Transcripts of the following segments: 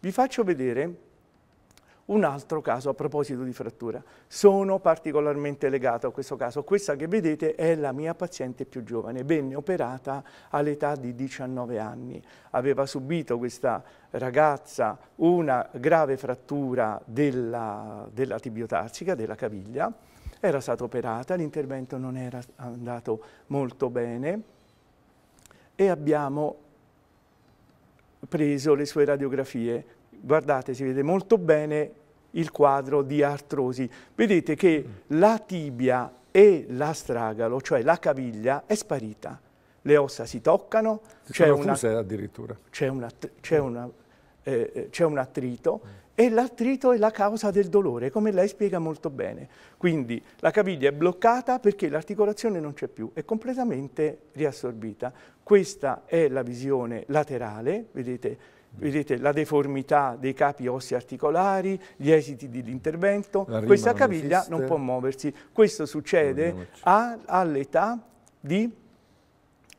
Vi faccio vedere un altro caso a proposito di frattura. Sono particolarmente legato a questo caso. Questa che vedete è la mia paziente più giovane. Venne operata all'età di 19 anni. Aveva subito questa ragazza una grave frattura della, della tibiotarsica, della caviglia. Era stata operata, l'intervento non era andato molto bene e abbiamo preso le sue radiografie. Guardate, si vede molto bene il quadro di artrosi. Vedete che la tibia e l'astragalo, cioè la caviglia, è sparita. Le ossa si toccano. C'è una, addirittura. C'è una, eh, eh, c'è un attrito e l'attrito è la causa del dolore, come lei spiega molto bene. Quindi la caviglia è bloccata perché l'articolazione non c'è più, è completamente riassorbita. Questa è la visione laterale, vedete, Vedete la deformità dei capi ossi articolari, gli esiti dell'intervento. Questa caviglia non, non può muoversi. Questo succede all'età di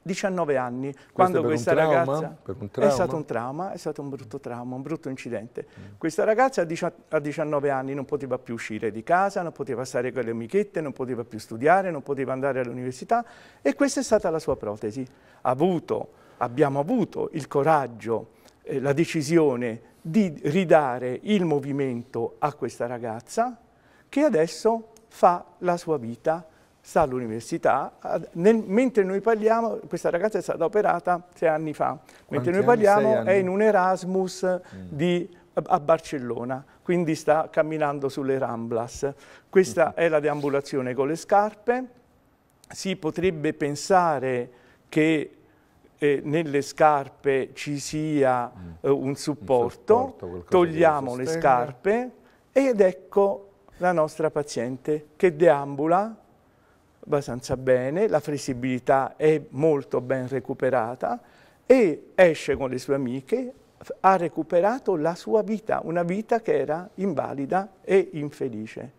19 anni, Questo quando questa trauma, È stato un trauma, è stato un brutto trauma, un brutto incidente. Mm. Questa ragazza a 19 anni non poteva più uscire di casa, non poteva stare con le amichette, non poteva più studiare, non poteva andare all'università e questa è stata la sua protesi. Avuto, abbiamo avuto il coraggio, eh, la decisione di ridare il movimento a questa ragazza che adesso fa la sua vita sta all'università, mentre noi parliamo, questa ragazza è stata operata sei anni fa, Quanti mentre noi parliamo è in un Erasmus mm. di, a Barcellona, quindi sta camminando sulle Ramblas. Questa mm è la deambulazione con le scarpe, si potrebbe pensare che eh, nelle scarpe ci sia mm. eh, un supporto, supporto togliamo le scarpe ed ecco la nostra paziente che deambula abbastanza bene, la flessibilità è molto ben recuperata e esce con le sue amiche, ha recuperato la sua vita, una vita che era invalida e infelice.